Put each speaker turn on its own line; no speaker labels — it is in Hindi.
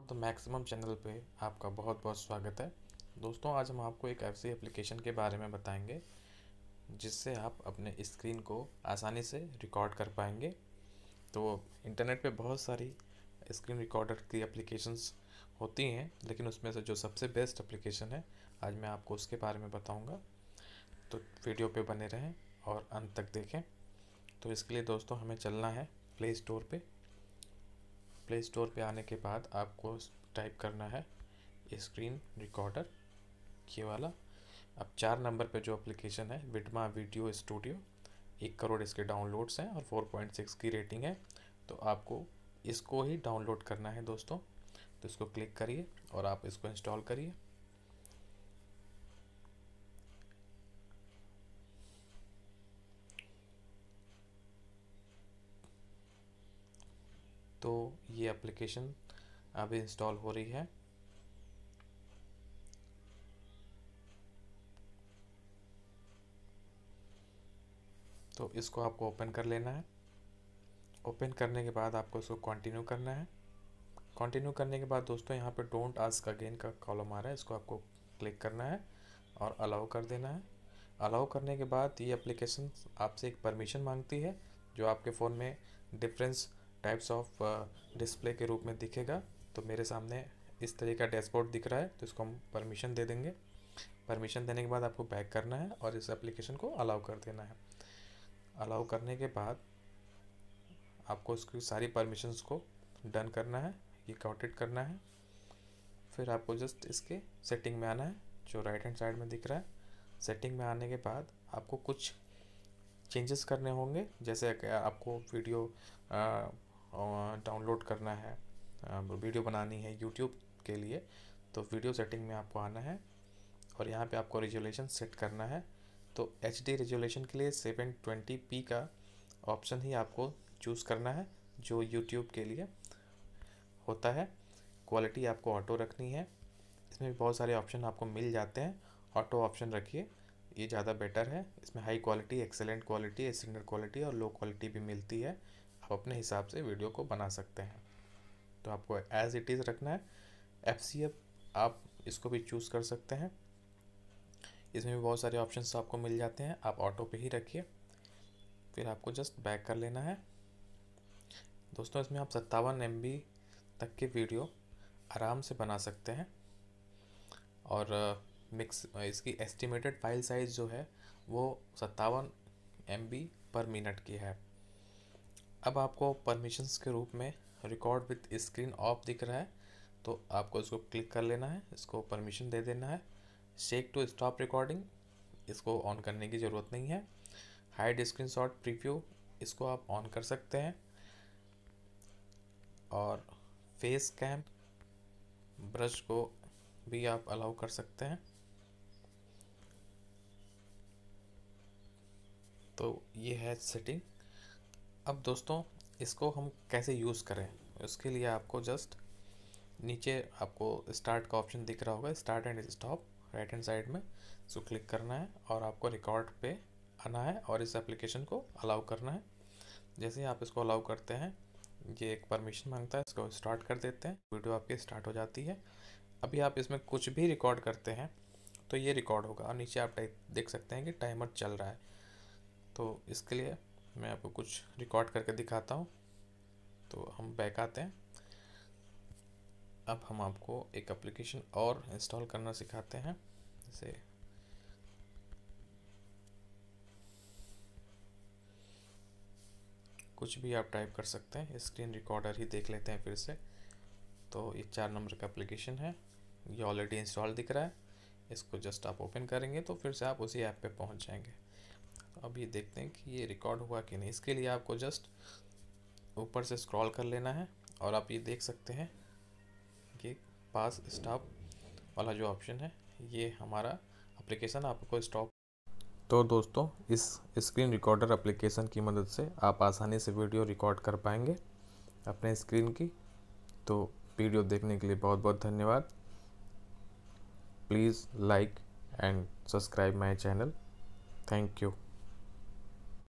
फॉर द मैक्सिमम चैनल पे आपका बहुत बहुत स्वागत है दोस्तों आज हम आपको एक ऐसी एप्लीकेशन के बारे में बताएंगे जिससे आप अपने स्क्रीन को आसानी से रिकॉर्ड कर पाएंगे तो इंटरनेट पे बहुत सारी स्क्रीन रिकॉर्डर की एप्लीकेशंस होती हैं लेकिन उसमें से जो सबसे बेस्ट एप्लीकेशन है आज मैं आपको उसके बारे में बताऊँगा तो वीडियो पर बने रहें और अंत तक देखें तो इसके लिए दोस्तों हमें चलना है प्ले स्टोर पर प्ले स्टोर पे आने के बाद आपको टाइप करना है स्क्रीन रिकॉर्डर ये वाला अब चार नंबर पे जो एप्लीकेशन है विटमा वीडियो स्टूडियो एक करोड़ इसके डाउनलोड्स हैं और फोर पॉइंट सिक्स की रेटिंग है तो आपको इसको ही डाउनलोड करना है दोस्तों तो इसको क्लिक करिए और आप इसको इंस्टॉल करिए तो ये एप्लीकेशन अब इंस्टॉल हो रही है तो इसको आपको ओपन कर लेना है ओपन करने के बाद आपको इसको कंटिन्यू करना है कंटिन्यू करने के बाद दोस्तों यहाँ पे डोंट आस्क अगेन का कॉलम आ रहा है इसको आपको क्लिक करना है और अलाउ कर देना है अलाउ करने के बाद ये एप्लीकेशन आपसे एक परमिशन मांगती है जो आपके फ़ोन में डिफरेंस टाइप्स ऑफ डिस्प्ले के रूप में दिखेगा तो मेरे सामने इस तरह का डैशबोर्ड दिख रहा है तो इसको हम परमिशन दे देंगे परमिशन देने के बाद आपको बैक करना है और इस एप्लीकेशन को अलाउ कर देना है अलाउ करने के बाद आपको उसकी सारी परमिशंस को डन करना है ये काउटेड करना है फिर आपको जस्ट इसके सेटिंग में आना है जो राइट हैंड साइड में दिख रहा है सेटिंग में आने के बाद आपको कुछ चेंजेस करने होंगे जैसे आपको वीडियो डाउनलोड करना है वीडियो बनानी है यूट्यूब के लिए तो वीडियो सेटिंग में आपको आना है और यहाँ पे आपको रेजोलेशन सेट करना है तो एच डी रेजोलेशन के लिए सेवन ट्वेंटी पी का ऑप्शन ही आपको चूज़ करना है जो यूट्यूब के लिए होता है क्वालिटी आपको ऑटो रखनी है इसमें बहुत सारे ऑप्शन आपको मिल जाते हैं ऑटो ऑप्शन रखिए ये ज़्यादा बेटर है इसमें high quality excellent quality standard quality और लो क्वालिटी भी मिलती है आप अपने हिसाब से वीडियो को बना सकते हैं तो आपको एज इट इज़ रखना है एफ सी एफ आप इसको भी चूज़ कर सकते हैं इसमें भी बहुत सारे ऑप्शन आपको मिल जाते हैं आप ऑटो पे ही रखिए फिर आपको जस्ट बैक कर लेना है दोस्तों इसमें आप सत्तावन एम तक के वीडियो आराम से बना सकते हैं और मिक्स uh, uh, इसकी एस्टिमेटेड फाइल साइज़ जो है वो सत्तावन एम पर मिनट की है अब आपको परमिशंस के रूप में रिकॉर्ड विथ स्क्रीन ऑफ दिख रहा है तो आपको इसको क्लिक कर लेना है इसको परमिशन दे देना है शेक टू स्टॉप रिकॉर्डिंग इसको ऑन करने की ज़रूरत नहीं है हाइड स्क्रीन शॉट प्रीव्यू इसको आप ऑन कर सकते हैं और फेस कैम ब्रश को भी आप अलाउ कर सकते हैं तो ये है सेटिंग अब दोस्तों इसको हम कैसे यूज़ करें उसके लिए आपको जस्ट नीचे आपको स्टार्ट का ऑप्शन दिख रहा होगा start and stop right hand side में सो क्लिक करना है और आपको रिकॉर्ड पे आना है और इस एप्लीकेशन को अलाउ करना है जैसे ही आप इसको अलाउ करते हैं ये एक परमिशन मांगता है इसको स्टार्ट कर देते हैं वीडियो आपकी स्टार्ट हो जाती है अभी आप इसमें कुछ भी रिकॉर्ड करते हैं तो ये रिकॉर्ड होगा और नीचे आप देख सकते हैं कि टाइमर चल रहा है तो इसके लिए मैं आपको कुछ रिकॉर्ड करके दिखाता हूँ तो हम बैक आते हैं अब हम आपको एक एप्लीकेशन और इंस्टॉल करना सिखाते हैं जैसे कुछ भी आप टाइप कर सकते हैं स्क्रीन रिकॉर्डर ही देख लेते हैं फिर से तो ये चार नंबर का एप्लीकेशन है ये ऑलरेडी इंस्टॉल दिख रहा है इसको जस्ट आप ओपन करेंगे तो फिर से आप उसी ऐप पे पहुंच जाएंगे अब ये देखते हैं कि ये रिकॉर्ड हुआ कि नहीं इसके लिए आपको जस्ट ऊपर से स्क्रॉल कर लेना है और आप ये देख सकते हैं कि पास स्टॉप वाला जो ऑप्शन है ये हमारा एप्लीकेशन आपको स्टॉप तो दोस्तों इस स्क्रीन रिकॉर्डर एप्लीकेशन की मदद से आप आसानी से वीडियो रिकॉर्ड कर पाएंगे अपने स्क्रीन की तो वीडियो देखने के लिए बहुत बहुत धन्यवाद please like and subscribe my channel thank you